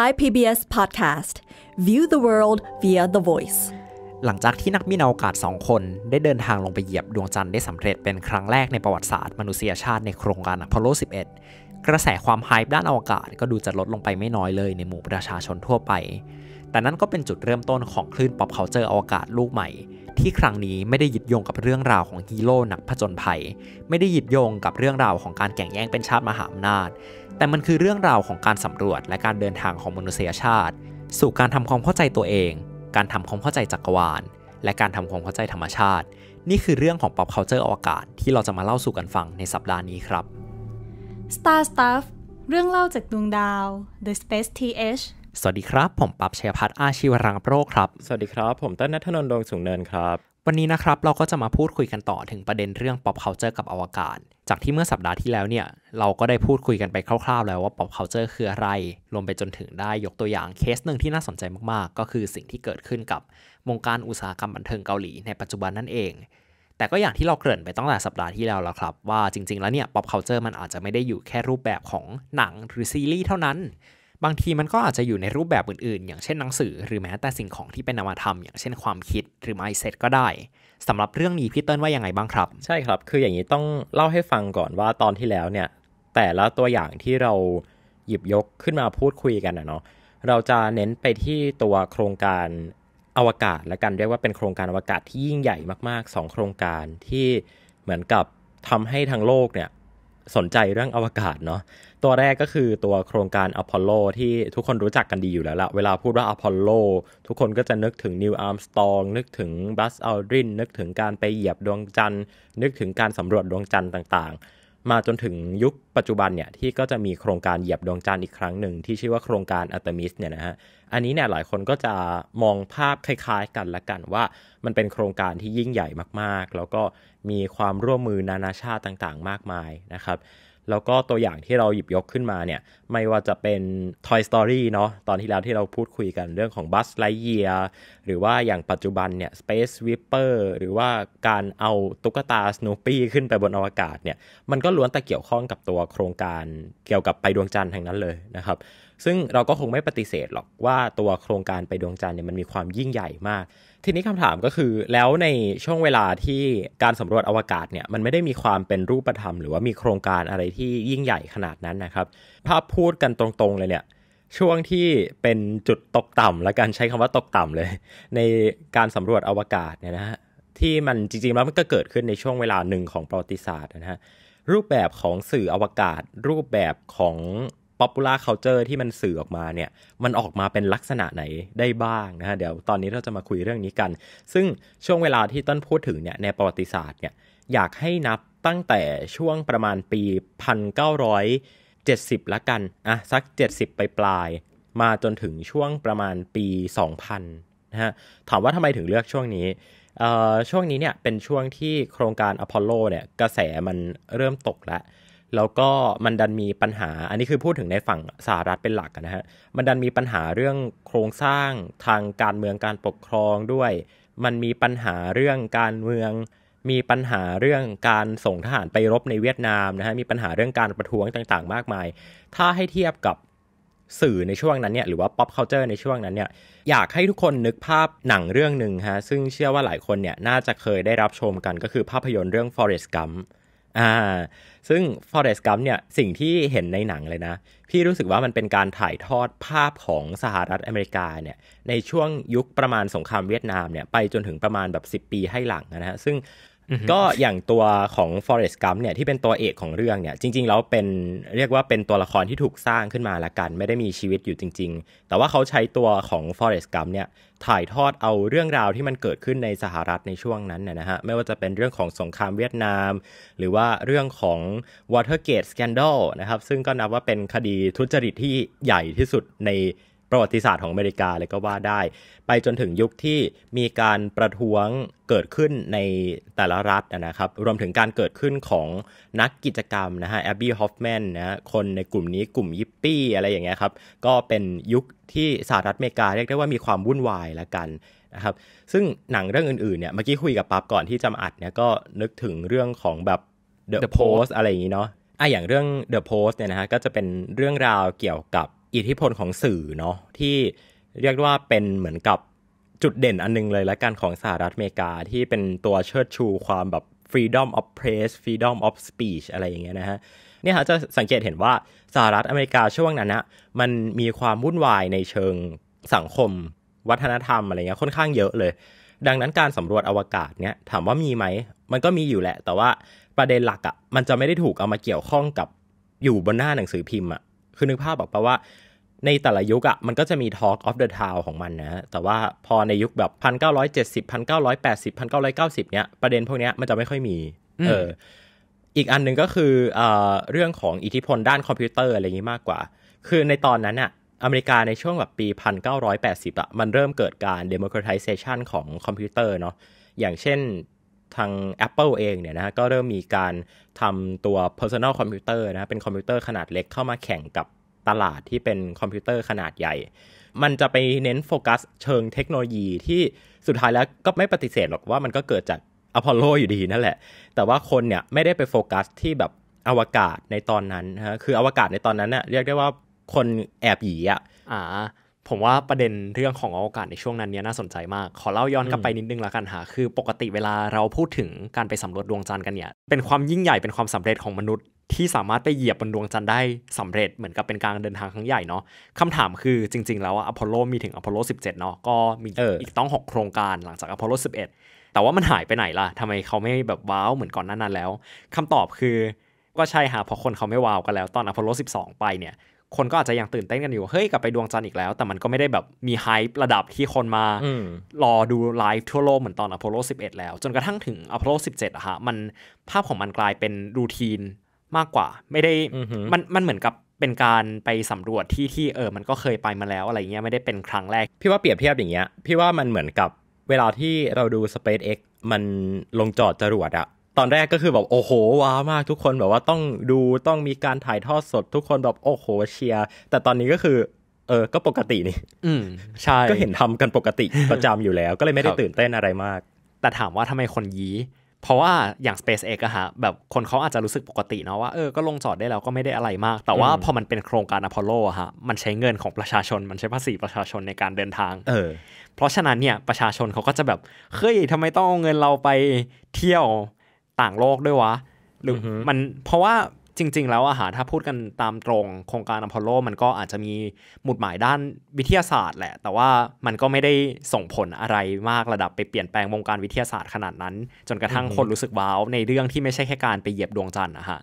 Thai PBS Podcast View the world via the voice หลังจากที่นักบินอวกาศสองคนได้เดินทางลงไปเหยียบดวงจันทร์ได้สำเร็จเป็นครั้งแรกในประวัติศาสตร์มนุษยชาติในโครงการอพอลโล 11 กระแสความไฮป์ด้านอวกาศก็ดูจะลดลงไปไม่น้อยเลยในหมู่ประชาชนทั่วไป แต่นั่นก็เป็นจุดเริ่มต้นของคลื่นป๊อปเคาเจอร์อวกาศลูกใหม่ ที่ครั้งนี้ไม่ได้ยึดโยงกับเรื่องราวของฮีโร่นักผจญภัย ไม่ได้ยึดโยงกับเรื่องราวของการแข่งแย่งเป็นชาติมหาอำนาจแต่มันคือเรื่องราวของการสำรวจและการเดินทางของมนุษยชาติ สู่การทำความเข้าใจตัวเอง การทำความเข้าใจจักรวาล และการทำความเข้าใจธรรมชาติ นี่คือเรื่องของ pop culture อวกาศที่เราจะมาเล่าสู่กันฟังในสัปดาห์นี้ครับ Star Stuff เรื่องเล่าจากดวงดาว The Space TH สวัสดีครับผมปับเชียพัฒน์อาชีวรังโปรครับสวัสดีครับ ผมต้นนัทนนท์ดวงสูงเนินครับวันนี้นะครับเราก็จะมาพูดคุยกันต่อถึงประเด็นเรื่อง pop culture กับอวกาศ จากที่เมื่อสัปดาห์ที่แล้วเนี่ยเราก็ได้พูดคุยกันไปคร่าวๆ แล้วว่า pop culture คืออะไรรวมไปจนถึงได้ยกตัวอย่างเคสหนึ่งที่น่าสนใจมากๆ ก็คือสิ่งที่เกิดขึ้นกับวงการอุตสาหกรรมบันเทิงเกาหลีในปัจจุบันนั่นเอง แต่ก็อย่างที่เราเกริ่นไปตั้งแต่สัปดาห์ที่แล้วแล้วครับว่า จริง ๆแล้วเนี่ย pop culture มันอาจจะไม่ได้อยู่แค่รูปแบบของหนังหรือซีรีส์เท่านั้นบางทีมันก็อาจจะอยู่ในรูปแบบอื่นๆ อย่างเช่นหนังสือหรือแม้แต่สิ่งของที่เป็นนามธรรมอย่างเช่นความคิดหรือไม n เซตก็ได้ สำหรับเรื่องนี้พี่เติ้ลว่ายังไงบ้างครับ ใช่ครับ คืออย่างนี้ต้องเล่าให้ฟังก่อนว่าตอนที่แล้วเนี่ย แต่ละตัวอย่างที่เราหยิบยกขึ้นมาพูดคุยกันนะเนาะเราจะเน้นไปที่ตัวโครงการอวกาศและกันเรียกว่าเป็นโครงการอวกาศที่ยิ่งใหญ่มาก ๆ 2 โครงการที่เหมือนกับทำให้ทั้งโลกเนี่ยสนใจเรื่องอวกาศเนาะตัวแรกก็คือตัวโครงการอพอลโลที่ทุกคนรู้จักกันดีอยู่แล้วละเวลาพูดว่าอพอลโล ทุกคนก็จะนึกถึงนิวอาร์มสตองนึกถึงบัสอัลดรินนึกถึงการไปเหยียบดวงจันทร์นึกถึงการสำรวจดวงจันทร์ต่างๆ มาจนถึงยุคปัจจุบันเนี่ย ที่ก็จะมีโครงการเหยียบดวงจันทร์อีกครั้งหนึ่งที่ชื่อว่าโครงการอัตมิสเนี่ยนะฮะอันนี้เนี่ยหลายคนก็จะมองภาพคล้าย ๆ กันละกันว่ามันเป็นโครงการที่ยิ่งใหญ่มากๆ แล้วก็มีความร่วมมือนานาชาติต่างๆ มากมายนะครับแล้วก็ตัวอย่างที่เราหยิบยกขึ้นมาเนี่ยไม่ว่าจะเป็น Toy Story เนาะตอนที่แล้วที่เราพูดคุยกันเรื่องของ Buzz Lightyear หรือว่าอย่างปัจจุบันเนี่ย Space Whipper หรือว่าการเอาตุ๊กตา Snoopy ขึ้นไปบนอวกาศเนี่ยมันก็ล้วนแต่เกี่ยวข้องกับตัวโครงการเกี่ยวกับไปดวงจันทร์ท้งนั้นเลยนะครับซึ่งเราก็คงไม่ปฏิเสธหรอกว่าตัวโครงการไปดวงจันทร์เนี่ยมันมีความยิ่งใหญ่มาก ทีนี้คำถามก็คือแล้วในช่วงเวลาที่การสำรวจอวกาศเนี่ยมันไม่ได้มีความเป็นรูปธรรมหรือว่ามีโครงการอะไรที่ยิ่งใหญ่ขนาดนั้นนะครับถ้าพพูดกันตรงๆเลยเนี่ยช่วงที่เป็นจุดตกต่ำและการใช้คำว่าตกต่ำเลย ในการสำรวจอวกาศเนี่ยนะฮะที่มันจริงๆแล้วมันก็เกิดขึ้นในช่วงเวลาหนึ่งของประวัติศาสตร์นะฮะรูปแบบของสื่ออวกาศรูปแบบของป๊ปูล่าเคานเ t อร์ที่มันสื่อออกมาเนี่ยมันออกมาเป็นลักษณะไหนได้บ้างนะฮะเดี๋ยวตอนนี้เราจะมาคุยเรื่องนี้กัน ซึ่งช่วงเวลาที่ต้นพูดถึงเนี่ยในประวัติศาสตร์เนี่ยอยากให้นับตั้งแต่ช่วงประมาณปี 1970ละกันอ่ะสัก 70ไปปลายมาจนถึงช่วงประมาณปี 2000นะฮะถามว่าทำไมถึงเลือกช่วงนี้ ช่วงนี้เนี่ยเป็นช่วงที่โครงการอพอลโลเนี่ยกระแสมันเริ่มตกแล้วแล้วก็มันดันมีปัญหา อันนี้คือพูดถึงในฝั่งสหรัฐเป็นหลักนะฮะ มันดันมีปัญหาเรื่องโครงสร้างทางการเมืองการปกครองด้วย มันมีปัญหาเรื่องการเมือง มีปัญหาเรื่องการส่งทหารไปรบในเวียดนามนะฮะ มีปัญหาเรื่องการประท้วงต่างๆมากมาย ถ้าให้เทียบกับสื่อในช่วงนั้นเนี่ย หรือว่า pop culture ในช่วงนั้นเนี่ย อยากให้ทุกคนนึกภาพหนังเรื่องหนึ่งฮะ ซึ่งเชื่อว่าหลายคนเนี่ยน่าจะเคยได้รับชมกันก็คือภาพยนตร์เรื่อง Forrest Gump อ่า ซึ่ง f o r e s t Gump เนี่ย สิ่งที่เห็นในหนังเลยนะ พี่รู้สึกว่ามันเป็นการถ่ายทอดภาพของสหรัฐอเมริกาเนี่ย ในช่วงยุคประมาณสงครามเวียดนามเนี่ยไปจนถึงประมาณแบบ10 ปีให้หลังนะฮะ ซึ่งก็อย่างตัวของ Forest Gump เนี่ยที่เป็นตัวเอกของเรื่องเนี่ยจริงๆแล้วเป็นเรียกว่าเป็นตัวละครที่ถูกสร้างขึ้นมาละกัน ไม่ได้มีชีวิตอยู่จริง ๆ แต่ว่าเขาใช้ตัวของ Forest Gump เนี่ยถ่ายทอดเอาเรื่องราวที่มันเกิดขึ้นในสหรัฐในช่วงนั้นนะฮะ ไม่ว่าจะเป็นเรื่องของสงครามเวียดนาม หรือว่าเรื่องของ Watergate Scandal นะครับ ซึ่งก็นับว่าเป็นคดีทุจริตที่ใหญ่ที่สุดในประวัติศาสตร์ของอเมริกาเลยก็ว่าได้ ไปจนถึงยุคที่มีการประท้วงเกิดขึ้นในแต่ละรัฐนะครับรวมถึงการเกิดขึ้นของนักกิจกรรมนะฮะแอบบี้ฮอฟแมนนะคนในกลุ่มนี้กลุ่มยิปปี้ อะไรอย่างเงี้ยครับก็เป็นยุคที่สหรัฐอเมริกาเรียกได้ว่ามีความวุ่นวายละกันนะครับซึ่งหนังเรื่องอื่นๆเนี่ยเมื่อกี้คุยกับปั๊บก่อนที่จะอัดเนี่ยก็นึกถึงเรื่องของแบบ The, The Post อะไรอย่างนี้เนาะอ่ะอย่างเรื่อง The Post เนี่ยนะฮะก็จะเป็นเรื่องราวเกี่ยวกับอิทธิพลของสื่อเนาะที่เรียกว่าเป็นเหมือนกับจุดเด่นอันนึงเลยและกันของสหรัฐอเมริกาที่เป็นตัวเชิดชูความแบบ freedom of press freedom of speech อะไรอย่างเงี้ยนะฮะเนี่ยฮะจะสังเกตเห็นว่า สหรัฐอเมริกาช่วงนั้นนะมันมีความวุ่นวายในเชิงสังคมวัฒนธรรมอะไรเงี้ยค่อนข้างเยอะเลย ดังนั้นการสำรวจอวกาศเนี่ยถามว่ามีไหมมันก็มีอยู่แหละ แต่ว่าประเด็นหลักอะ่ะมันจะไม่ได้ถูกเอามาเกี่ยวข้องกับอยู่บนหน้าหนังสือพิมพ์อะ่ะคือนึกภาพแบบแปลว่าในแต่ละยุคอะมันก็จะมี Talk of the Town ของมันนะแต่ว่าพอในยุคแบบ 1970 1980 1990เนี้ยประเด็นพวกเนี้ยมันจะไม่ค่อยมีเอออีกอันหนึ่งก็คือเอเรื่องของอิทธิพลด้านคอมพิวเตอร์อะไรอย่างนี้มากกว่า คือในตอนนั้นอะอเมริกาในช่วงแบบปี 1980อะมันเริ่มเกิดการ democratization ของคอมพิวเตอร์เนาะอย่างเช่นทาง Apple เองเนี่ยนะก็เริ่มมีการทำตัว personal computer นะเป็นคอมพิวเตอร์ขนาดเล็กเข้ามาแข่งกับตลาดที่เป็นคอมพิวเตอร์ขนาดใหญ่ มันจะไปเน้นโฟกัสเชิงเทคโนโลยีที่สุดท้ายแล้วก็ไม่ปฏิเสธหรอกว่ามันก็เกิดจากอพอลโลอยู่ดีนั่นแหละ แต่ว่าคนเนี่ยไม่ได้ไปโฟกัสที่แบบอวกาศในตอนนั้นฮะคืออวกาศในตอนนั้นเนี่ยเรียกได้ว่าคนแอบหยีอ่ะผมว่าประเด็นเรื่องของโอกาสในช่วงนั้นเนี่ยน่าสนใจมาก ขอเล่าย้อนกลับไปนิดนึงละกันหาคือปกติเวลาเราพูดถึงการไปสำรวจดวงจันทร์กันเนี่ย เป็นความยิ่งใหญ่ เป็นความสำเร็จของมนุษย์ ที่สามารถไปเหยียบบนดวงจันทร์ได้สำเร็จ เหมือนกับเป็นการเดินทางครั้งใหญ่เนาะคำถามคือจริงๆแล้วอะพอลโลมีถึงอพอลโล17เนาะ ก็มีอีกต้อง 6 โครงการหลังจากอพอลโล11 แต่ว่ามันหายไปไหนล่ะทำไมเขาไม่แบบว้าวเหมือนก่อนหน้านั้นแล้ว คำตอบคือก็ใช่ฮะเพราะคนเขาไม่ว้าวกันแล้ว ตอนอพอลโล12 ไปเนี่ยคนก็อาจจะยังตื่นเต้นกันอยู่ เฮ้ยกลับไปดวงจันทร์อีกแล้ว แต่มันก็ไม่ได้แบบมีไฮป์ระดับที่คนมา รอดูไลฟ์ทั่วโลกเหมือนตอนอพอลโล11 แล้ว จนกระทั่งถึงอพอลโล17อะฮะ มันภาพของมันกลายเป็นรูทีน มากกว่า ไม่ได้ มันมันเหมือนกับเป็นการไปสำรวจที่ที่เออ มันก็เคยไปมาแล้วอะไรเงี้ย ไม่ได้เป็นครั้งแรก พี่ว่าเปรียบเทียบอย่างเงี้ย พี่ว่ามันเหมือนกับเวลาที่เราดู SpaceX มันลงจอดจรวดอะตอนแรกก็คือแบบโอ้โหว้ามาก ทุกคนแบบว่าต้องดูต้องมีการถ่ายทอดสด ทุกคนแบบโอ้โหเชียร์แต่ตอนนี้ก็คือเออก็ปกตินี่ อืมใช่ก็เห็นทำกันปกติประจำอยู่แล้ว ก็เลยไม่ได้ตื่นเต้นอะไรมาก แต่ถามว่าทำไมคนยี้ เพราะว่าอย่าง SpaceX อะฮะแบบคนเขาอาจจะรู้สึกปกติเนาะว่าเออก็ลงจอดได้แล้วก็ไม่ได้อะไรมาก แต่ว่าพอมันเป็นโครงการอพอลโลอะฮะมันใช้เงินของประชาชนมันใช้ภาษีประชาชนในการเดินทาง เออเพราะฉะนั้นเนี่ยประชาชนเขาก็จะแบบเฮ้ยทำไมต้องเอาเงินเราไปเที่ยวต่างโลกด้วยวะหรือมันเพราะว่าจริง ๆ แล้วอาหารถ้าพูดกันตามตรงโครงการอพอลโลมันก็อาจจะมีหมุดหมายด้านวิทยาศาสตร์แหละ แต่ว่ามันก็ไม่ได้ส่งผลอะไรมากระดับไปเปลี่ยนแปลงวงการวิทยาศาสตร์ขนาดนั้น จนกระทั่งคนรู้สึกว้าวในเรื่องที่ไม่ใช่แค่การไปเหยียบดวงจันทร์นะฮะ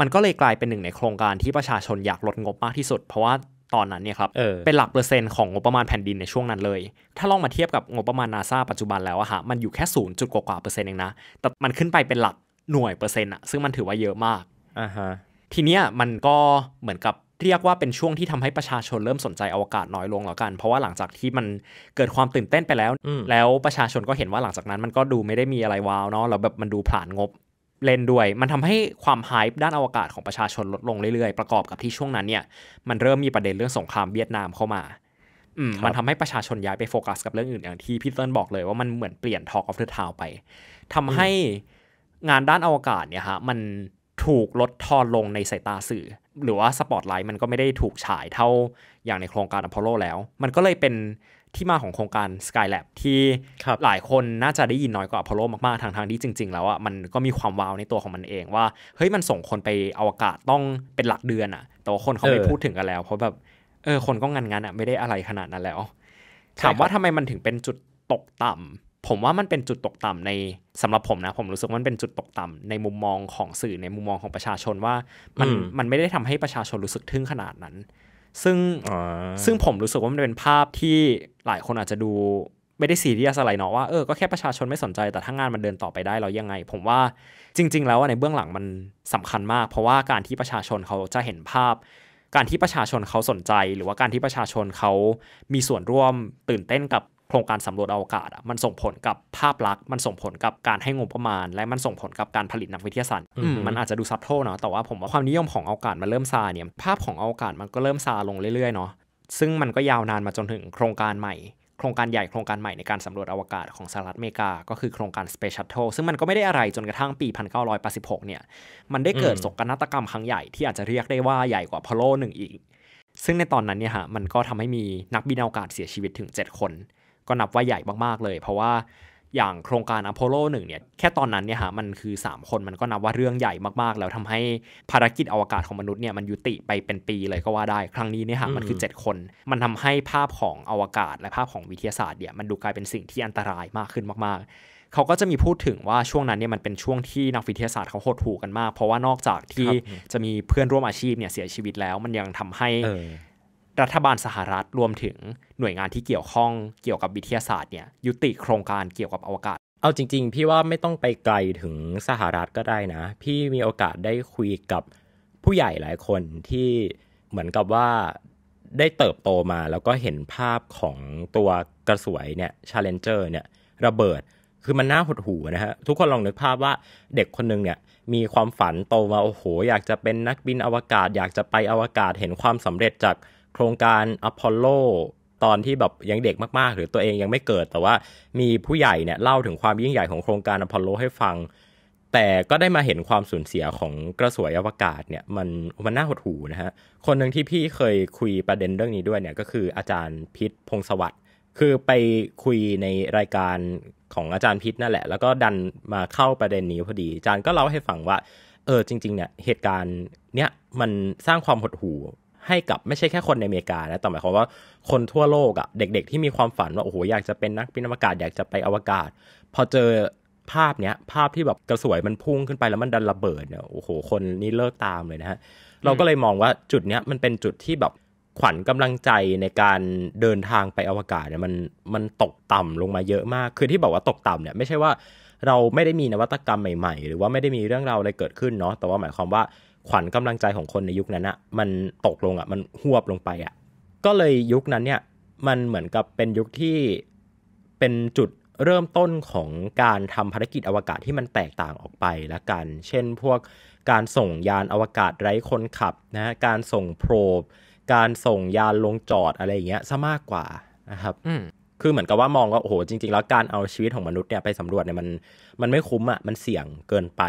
มันก็เลยกลายเป็นหนึ่งในโครงการที่ประชาชนอยากลดงบมากที่สุดเพราะว่าตอนนั้นเนี่ยครับเเป็นหลักเปอร์เซ็นต์ของงบประมาณแผ่นดินในช่วงนั้นเลย ถ้าลองมาเทียบกับงบประมาณนาซาปัจจุบันแล้วอะฮะมันอยู่แค่ศูนย์จุดกว่าเปอร์เซ็นต์เองนะแต่มันขึ้นไปเป็นหลักหน่วยเปอร์เซ็นต์อะซึ่งมันถือว่าเยอะมากอ่าฮะทีเนี้ยมันก็เหมือนกับเรียกว่าเป็นช่วงที่ทำให้ประชาชน เริ่มสนใจอวกาศน้อยลงแล้วกัน เพราะว่าหลังจากที่มันเกิดความตื่นเต้นไปแล้วแล้วประชาชนก็เห็นว่าหลังจากนั้นมันก็ดูไม่ได้มีอะไรว้าวเนาะแล้วแบบมันดูผ่านงบเล่นด้วย มันทำให้ความไฮป์ด้านอวกาศของประชาชนลดลง เรื่อยๆ ประกอบกับที่ช่วงนั้นเนี่ย มันเริ่มมีประเด็นเรื่องสงครามเวียดนามเข้ามาอืมมันทำให้ประชาชนย้ายไปโฟกัสกับเรื่องอื่นอย่างที่พี่เติ้ลบอกเลยว่ามันเหมือนเปลี่ยนทอล์กออฟเดอะทาวไปทำให้งานด้านอวกาศเนี่ยฮะ มันถูกลดทอนลงในสายตาสื่อ หรือว่าสปอตไลท์มันก็ไม่ได้ถูกฉายเท่าอย่างในโครงการอพอลโล แล้ว มันก็เลยเป็นที่มาของโครงการ Skylab ที่หลายคนน่าจะได้ยินน้อยกว่าอพอลโลมาก ๆทางทางที่จริงๆแล้วอ่ะมันก็มีความว้าวในตัวของมันเองว่าเฮ้ยมันส่งคนไปอวกาศต้องเป็นหลักเดือนอ่ะแต่ว่าคนเขาไม่พูดถึงกันแล้ว เพราะแบบเออคนก็งันงันอ่ะไม่ได้อะไรขนาดนั้นแล้ว ถามว่าทำไมมันถึงเป็นจุดตกต่ำ ผมว่ามันเป็นจุดตกต่ำในสำหรับผมนะ ผมรู้สึกมันเป็นจุดตกต่ำในมุมมองของสื่อในมุมมองของประชาชนว่ามันมันไม่ได้ทำให้ประชาชนรู้สึกทึ่งขนาดนั้นซึ่งซึ่งผมรู้สึกว่ามันเป็นภาพที่หลายคนอาจจะดูไม่ได้ซีเรียสอะไรเนาะว่าเออ ก็แค่ประชาชนไม่สนใจแต่ถ้างานมันเดินต่อไปได้เรายังไง ผมว่าจริงๆ แล้วในเบื้องหลังมันสำคัญมาก เพราะว่าการที่ประชาชนเขาจะเห็นภาพ การที่ประชาชนเขาสนใจหรือว่าการที่ประชาชนเขามีส่วนร่วมตื่นเต้นกับโครงการสำรวจอวกาศมันส่งผลกับภาพลักษณ์ มันส่งผลกับการให้งบประมาณ และมันส่งผลกับการผลิตนักวิทยาศาสตร์ มันอาจจะดูซับโทเนาะ แต่ว่าผมว่าความนิยมของอวกาศมันเริ่มซาเนี่ย ภาพของอวกาศมันก็เริ่มซาลงเรื่อยๆเนาะ ซึ่งมันก็ยาวนานมาจนถึง โครงการใหม่ โครงการใหญ่โครงการใหม่ในการสำรวจอวกาศของสหรัฐอเมริกา ก็คือโครงการ Space Shuttle ซึ่งมันก็ไม่ได้อะไรจนกระทั่งปี 1986 เนี่ย มันได้เกิดสกนาฏกรรมครั้งใหญ่ที่อาจจะเรียกได้ว่าใหญ่กว่าพอลโลหนึ่งอีก ซึ่งในตอนนั้นเนี่ยฮะ มันก็ทำให้มีนักบินอวกาศเสียชีวิตถึง 7 คนก็นับว่าใหญ่มากๆเลยเพราะว่าอย่างโครงการอพอลโลหนึ่งเนี่ยแค่ตอนนั้นเนี่ยฮะมันคือ3คนมันก็นับว่าเรื่องใหญ่มากๆ แล้วทำให้ภารกิจอวกาศของมนุษย์เนี่ยมันยุติไปเป็นปีเลยก็ว่าได้ครั้งนี้เนี่ยฮะมันคือ 7 คนมันทำให้ภาพของอวกาศและภาพของวิทยาศาสตร์เนี่ย มันดูกลายเป็นสิ่งที่อันตรายมากขึ้นมาก ๆเขาก็จะมีพูดถึงว่าช่วงนั้นเนี่ยมันเป็นช่วงที่นักวิทยาศาสตร์เขาโหดหู่กันมาก เพราะว่านอกจากที่จะมีเพื่อนร่วมอาชีพเนี่ยเสียชีวิตแล้ว มันยังทำให้รัฐบาลสหรัฐรวมถึงหน่วยงานที่เกี่ยวข้องเกี่ยวกับวิทยาศาสตร์เนี่ยยุติโครงการเกี่ยวกับอวกาศ เอาจริงๆ พี่ว่าไม่ต้องไปไกลถึงสหรัฐก็ได้นะ พี่มีโอกาสได้คุยกับผู้ใหญ่หลายคนที่เหมือนกับว่าได้เติบโตมาแล้วก็เห็นภาพของตัวกระสวยเนี่ยชาเลนเจอร์เนี่ยระเบิดคือมันน่าหดหูนะฮะ ทุกคนลองนึกภาพว่าเด็กคนนึงเนี่ยมีความฝันโตมาโอ้โหอยากจะเป็นนักบินอวกาศ อยากจะไปอวกาศเห็นความสำเร็จจากโครงการอพอลโลตอนที่แบบยังเด็กมากๆ หรือตัวเองยังไม่เกิดแต่ว่ามีผู้ใหญ่เนี่ยเล่าถึงความยิ่งใหญ่ของโครงการอพอลโลให้ฟัง แต่ก็ได้มาเห็นความสูญเสียของกระสวยอวกาศเนี่ยมันมันน่าหดหูนะฮะ คนหนึ่งที่พี่เคยคุยประเด็นเรื่องนี้ด้วยเนี่ยก็คืออาจารย์พิษพงศวัตรคือไปคุยในรายการของอาจารย์พิษนั่นแหละแล้วก็ดันมาเข้าประเด็นนี้พอดี อาจารย์ก็เล่าให้ฟังว่าเออจริงๆเนี่ยเหตุการณ์เนี้ยมันสร้างความหดหูให้กับไม่ใช่แค่คนในอเมริกานะ แต่หมายความว่าคนทั่วโลกอะ่ะเด็กๆที่มีความฝันว่าโอ้โหอยากจะเป็นนักบินอวกาศ อยากจะไปอวกาศ พอเจอภาพเนี้ยภาพที่แบบกระสวยมันพุ่งขึ้นไปแล้วมันดันระเบิดเนี่ยโอ้โหคนนี้เลิกตามเลยนะฮะ เราก็เลยมองว่าจุดเนี้ยมันเป็นจุดที่แบบขวัญกำลังใจในการเดินทางไปอวกาศเนี่ยมันมันตกต่ำลงมาเยอะมากคือที่บอกว่าตกต่ำเนี่ยไม่ใช่ว่าเราไม่ได้มีนวัตกรรมใหม่ ๆ หรือว่าไม่ได้มีเรื่องราวอะไรเกิดขึ้นเนาะแต่ว่าหมายความว่าขวัญกำลังใจของคนในยุคนั้นอะมันตกลงอะมันหวบลงไปอะก็เลยยุคนั้น เนี่ย มันเหมือนกับเป็นยุคที่เป็นจุดเริ่มต้นของการทำภารกิจอวกาศที่มันแตกต่างออกไปละกัน เช่น พวกการส่งยานอวกาศไร้คนขับนะการส่งโพรบ การส่งยานลงจอดอะไรอย่างเงี้ยซะมากกว่านะครับคือเหมือนกับว่ามองว่าโอ้โห จริงๆ แล้วการเอาชีวิตของมนุษย์เนี่ยไปสำรวจเนี่ยมันมันไม่คุ้มอะ่ะ มันเสี่ยงเกินไป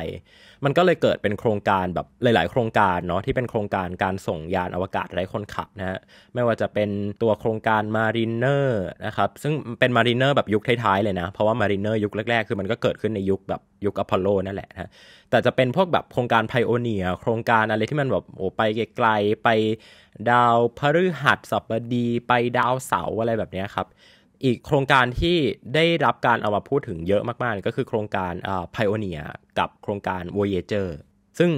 มันก็เลยเกิดเป็นโครงการแบบหลาย ๆ โครงการเนาะที่เป็นโครงการการส่งยานอวกาศไร้คนขับนะฮะไม่ว่าจะเป็นตัวโครงการมารินเนอร์นะครับ ซึ่งเป็นมารินเนอร์แบบยุคท้าย ๆ เลยนะ เพราะว่ามารินเนอร์ยุคแรก ๆ คือมันก็เกิดขึ้นในยุคแบบยุคอพอลโล นั่นแหละนะแต่จะเป็นพวกแบบโครงการไพโอเนียโครงการอะไรที่มันแบบโอ้ไปไกล ๆ ไปดาวพฤหัสบดีไปดาวเสาร์อะไรแบบนี้ครับอีกโครงการที่ได้รับการเอามาพูดถึงเยอะมากๆ ก็คือโครงการอ่าไพโอเนียกับโครงการ Voyager ซึ่ง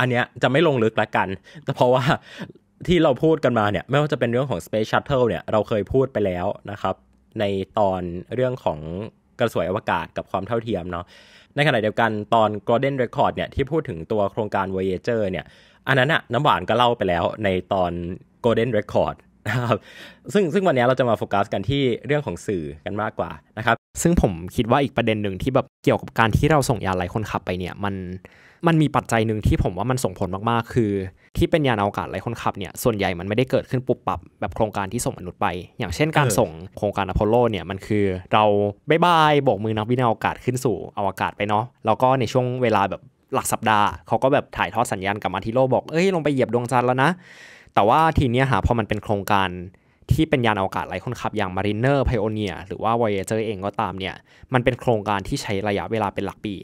อันเนี้ยจะไม่ลงลึกละกัน แต่เพราะว่าที่เราพูดกันมาเนี่ย ไม่ว่าจะเป็นเรื่องของ Space Shuttle เนี่ยเราเคยพูดไปแล้วนะครับในตอนเรื่องของกระสวยอวกาศกับความเท่าเทียมเนาะในขณะเดียวกันตอน Golden Record เนี่ยที่พูดถึงตัวโครงการ Voyager เนี่ย อันนั้นอะน้ำหวานก็เล่าไปแล้วในตอน Golden Record นะครับซึ่งซึ่งวันนี้เราจะมาโฟกัสกันที่เรื่องของสื่อกันมากกว่านะครับซึ่งผมคิดว่าอีกประเด็นหนึ่งที่แบบเกี่ยวกับการที่เราส่งยาไร้คนขับไปเนี่ยมันมันมีปัจจัยหนึ่งที่ผมว่ามันส่งผลมากๆคือที่เป็นยานอวกาศไร้คนขับเนี่ยส่วนใหญ่มันไม่ได้เกิดขึ้นปุบปับแบบโครงการที่ส่งมนุษย์ไป อย่างเช่นการส่งโครงการอพอลโลเนี่ยมันคือเราบายบายบอกมือนักบินอวกาศขึ้นสู่อวกาศไปเนาะแล้วก็ในช่วงเวลาแบบหลักสัปดาห์เขาก็แบบถ่ายทอดสัญญาณกลับมาที่โลกบอกเอ้ยลงไปเหยียบดวงจันทร์แล้วนะแต่ว่าทีเนี้ยฮะพอมันเป็นโครงการที่เป็นยานอวกาศไร้คนขับ อย่าง Mariner Pioneer หรือว่า Voyager เองก็ตามเนี่ย มันเป็นโครงการที่ใช้ระยะเวลาเป็นหลักปี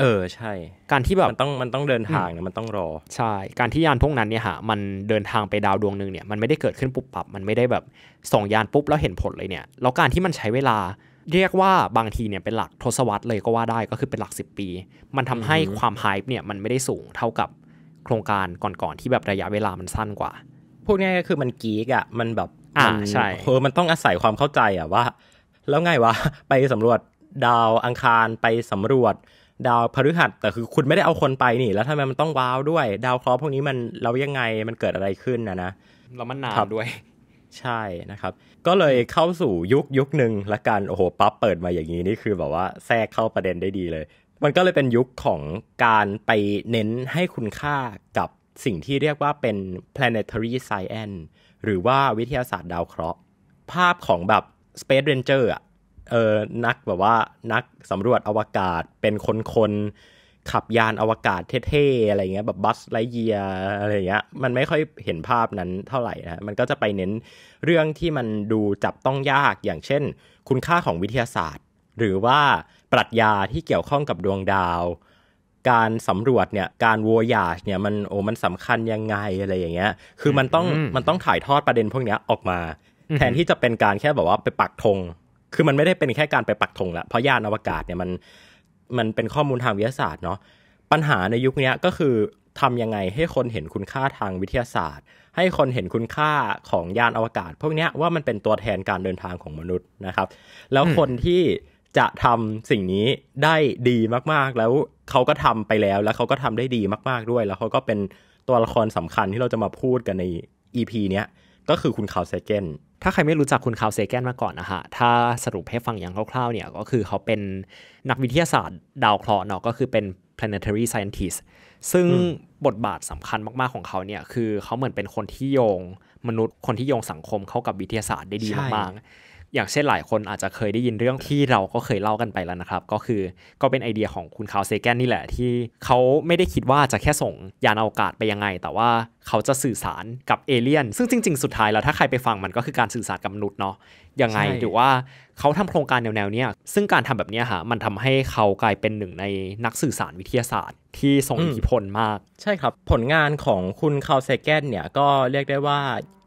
เออใช่ การที่แบบมันต้องมันต้องเดินทางเนี่ยมันต้องรอ ใช่ การที่ยานพวกนั้นเนี่ยฮะมันเดินทางไปดาวดวงหนึ่งเนี่ยมันไม่ได้เกิดขึ้นปุบปับมันไม่ได้แบบส่งยานปุ๊บแล้วเห็นผลเลยเนี่ย แล้วการที่มันใช้เวลาเรียกว่าบางทีเนี่ยเป็นหลักทศวรรษเลยก็ว่าได้ก็คือเป็นหลัก 10 ปี มันทำให้ความไฮป์เนี่ยมันไม่ได้สูงเท่ากับโครงการก่อนๆที่แบบระยะเวลามันสั้นกว่า พวกนี้ก็คือมันกีกอ่ะมันแบบ อ่าใช่เออมันต้องอาศัยความเข้าใจอ่ะว่า แล้วไงวะไปสำรวจดาวอังคารไปสำรวจดาวพฤหัสแต่คือคุณไม่ได้เอาคนไปนี่ แล้วทำไมมันต้องว้าวด้วย ดาวเคราะห์พวกนี้มันเรายังไงมันเกิดอะไรขึ้นนะนะแล้วมันนานด้วย ใช่นะครับ ก็เลยเข้าสู่ยุคยุคหนึ่งละกันโอ้โหปั๊บเปิดมาอย่างนี้นี่คือแบบว่าแทรกเข้าประเด็นได้ดีเลยมันก็เลยเป็นยุคของการไปเน้นให้คุณค่ากับสิ่งที่เรียกว่าเป็น planetary science หรือว่าวิทยาศาสตร์ดาวเคราะห์ ภาพของแบบ space ranger อะเออนักแบบว่านักสำรวจอวกาศเป็นคนคนขับยานอวกาศเท่ๆ อะไรเงี้ยแบบบัสไลเยียอะไรเงี้ยมันไม่ค่อยเห็นภาพนั้นเท่าไหร่นะมันก็จะไปเน้นเรื่องที่มันดูจับต้องยากอย่างเช่น คุณค่าของวิทยาศาสตร์ หรือว่าปรัชญาที่เกี่ยวข้องกับดวงดาว การสำรวจเนี่ย การวัวยาชเนี่ยมันโอ้มันสำคัญยังไงอะไรอย่างเงี้ย คือมันต้องมันต้องถ่ายทอดประเด็นพวกนี้ออกมา แทนที่จะเป็นการแค่แบบว่าไปปักธง คือมันไม่ได้เป็นแค่การไปปักธงละเพราะยานอวกาศเนี่ยมันมันเป็นข้อมูลทางวิทยาศาสตร์เนาะ ปัญหาในยุคนี้ก็คือทำยังไงให้คนเห็นคุณค่าทางวิทยาศาสตร์ ให้คนเห็นคุณค่าของยานอวกาศพวกนี้ว่ามันเป็นตัวแทนการเดินทางของมนุษย์นะครับ แล้วคนที่จะทำสิ่งนี้ได้ดีมาก ๆ แล้วเขาก็ทำไปแล้วแล้วเขาก็ทำได้ดีมาก ๆ ด้วย แล้วเขาก็เป็นตัวละครสำคัญที่เราจะมาพูดกันใน EP เนี้ยก็คือคุณคาวเซเกนถ้าใครไม่รู้จักคุณคาวเซเกนมาก่อนนะฮะ ถ้าสรุปให้ฟังอย่างคร่าวๆ เนี่ยก็คือเขาเป็น นักวิทยาศาสตร์ดาวเคราะห์เนาะก็คือเป็น planetary scientist ซึ่งบทบาทสำคัญมากๆของเขาเนี่ยคือเขาเหมือนเป็นคนที่โยงมนุษย์คนที่โยงสังคมเข้ากับวิทยาศาสตร์ได้ดีมากๆอย่างเช่นหลายคนอาจจะเคยได้ยินเรื่องที่เราก็เคยเล่ากันไปแล้วนะครับ ก็คือก็เป็นไอเดียของคุณคาวลเซแกน นี่แหละที่เขาไม่ได้คิดว่าจะแค่ส่งยานอวกาศไปยังไง แต่ว่าเขาจะสื่อสารกับเอเลี่ยนซึ่งจริงๆ สุดท้ายแล้วถ้าใครไปฟังมันก็คือการสื่อสารกับมนุษย์เนาะยังไงหรือว่าเขาทำโครงการแนวๆนี้ซึ่งการทำแบบนี้ฮะมันทำให้เขากลายเป็นหนึ่งในนักสื่อสารวิทยาศาสตร์ที่ทรงอิทธิพลมาก ใช่ครับ ผลงานของคุณคาวลเซแกนเนี่ยก็เรียกได้ว่า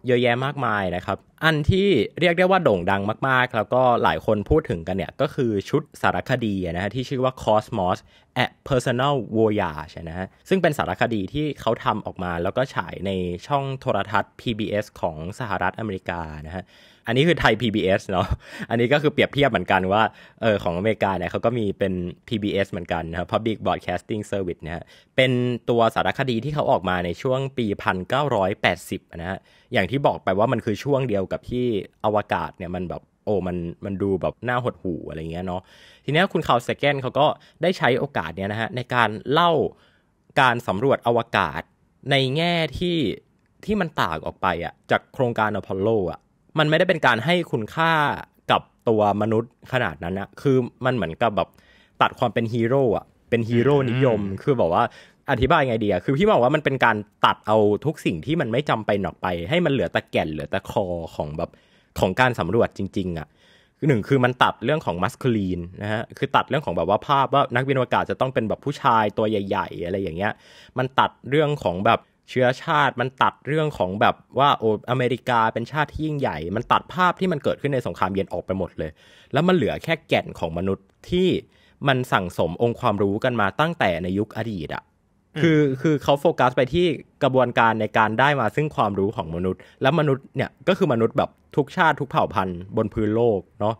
เยอะแยะมากมายนะครับอันที่เรียกได้ว่าโด่งดังมากๆ แล้วก็หลายคนพูดถึงกันเนี่ยก็คือชุดสารคดีนะฮะที่ชื่อว่า Cosmos a Personal Voyage นะฮะ ซึ่งเป็นสารคดีที่เขาทำออกมาแล้วก็ฉายในช่องโทรทัศน์ PBS ของสหรัฐอเมริกานะฮะอันนี้คือไทย PBS เนาะ อันนี้ก็คือเปรียบเทียบเหมือนกันว่าเออของอเมริกาเนี่ยเขาก็มีเป็น PBS เหมือนกันนะครับ Public Broadcasting Service นะฮะเป็นตัวสารคดีที่เขาออกมาในช่วงปี 1980นะฮะ อย่างที่บอกไปว่ามันคือช่วงเดียวกับที่อวกาศเนี่ยมันแบบโอ้มันมันดูแบบหน้าหดหูอะไรเงี้ยเนาะ ทีนี้คุณข่าวสแกนเขาก็ได้ใช้โอกาสเนี่ยนะฮะในการเล่าการสำรวจอวกาศในแง่ที่ที่มันต่างออกไปอะจากโครงการอพอลโลอะมันไม่ได้เป็นการให้คุณค่ากับตัวมนุษย์ขนาดนั้นนะคือมันเหมือนกับแบบตัดความเป็นฮีโร่อะเป็นฮีโร่นิยม คือบอกว่าอธิบายไงดีอะคือพี่บอกว่ามันเป็นการตัดเอาทุกสิ่งที่มันไม่จำเป็นออกไป ให้มันเหลือแต่แก่นเหลือแต่คอของแบบของการสำรวจจริง ๆอะหนึ่งคือมันตัดเรื่องของมัสคูลีนนะฮะ คือตัดเรื่องของแบบว่าภาพว่านักบินอวกาศจะต้องเป็นแบบผู้ชายตัวใหญ่ ๆ อะไรอย่างเงี้ย มันตัดเรื่องของแบบเชื้อชาติมันตัดเรื่องของแบบว่าโออเมริกาเป็นชาติที่ยิ่งใหญ่ มันตัดภาพที่มันเกิดขึ้นในสงครามเย็นออกไปหมดเลย แล้วมันเหลือแค่แก่นของมนุษย์ที่มันสั่งสมองค์ความรู้กันมาตั้งแต่ในยุคอดีตอะคือคือเขาโฟกัสไปที่กระบวนการในการได้มาซึ่งความรู้ของมนุษย์ และมนุษย์เนี่ยก็คือมนุษย์แบบทุกชาติทุกเผ่าพันธุ์ บนพื้นโลกเนาะ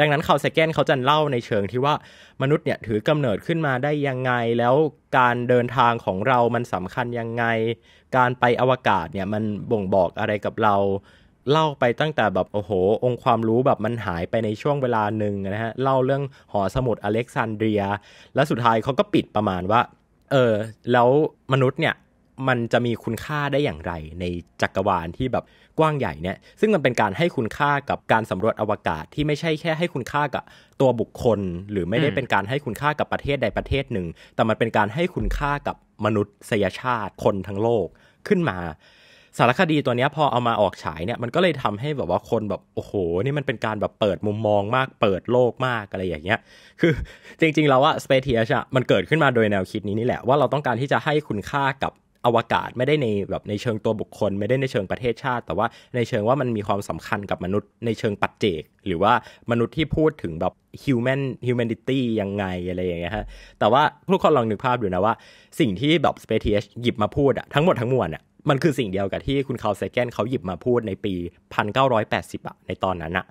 ดังนั้นคาร์เซเกนเขาจะเล่าในเชิงที่ว่ามนุษย์เนี่ยถือกำเนิดขึ้นมาได้ยังไงแล้วการเดินทางของเรามันสำคัญยังไง การไปอวกาศเนี่ยมันบ่งบอกอะไรกับเรา เล่าไปตั้งแต่แบบโอ้โห องค์ความรู้แบบมันหายไปในช่วงเวลาหนึ่งนะฮะเล่าเรื่องหอสมุดอเล็กซานเดรีย และสุดท้ายเขาก็ปิดประมาณว่า เออแล้วมนุษย์เนี่ยมันจะมีคุณค่าได้อย่างไรในจักรวาลที่แบบกว้างใหญ่เนี่ย ซึ่งมันเป็นการให้คุณค่ากับการสำรวจอวกาศ ที่ไม่ใช่แค่ให้คุณค่ากับตัวบุคคล หรือไม่ได้เป็นการให้คุณค่ากับประเทศใดประเทศหนึ่ง แต่มันเป็นการให้คุณค่ากับมนุษยชาติคนทั้งโลกขึ้นมา สารคดีตัวนี้พอเอามาออกฉายเนี่ยมันก็เลยทำให้แบบว่าคนแบบโอ้โห นี่มันเป็นการแบบเปิดมุมมองมากเปิดโลกมากอะไรอย่างเงี้ย คือจริงๆแล้วว่า Space อะมันเกิดขึ้นมาโดยแนวคิดนี้นี่แหละว่าเราต้องการที่จะให้คุณค่ากับอวกาศไม่ได้ในแบบในเชิงตัวบุคคลไม่ได้ในเชิงประเทศชาติ แต่ว่าในเชิงว่ามันมีความสำคัญกับมนุษย์ในเชิงปัจเจก หรือว่ามนุษย์ที่พูดถึงแบบ human humanity ยังไงอะไรอย่างเงี้ยฮะแต่ว่าทุกคนลองนึกภาพดูนะว่าสิ่งที่แบบ Space age หยิบมาพูดอะทั้งหมดทั้งมวลอะมันคือสิ่งเดียวกับที่คุณคาร์ลเซแกน เขาหยิบมาพูดในปี 1980อะในตอนนั้นอะ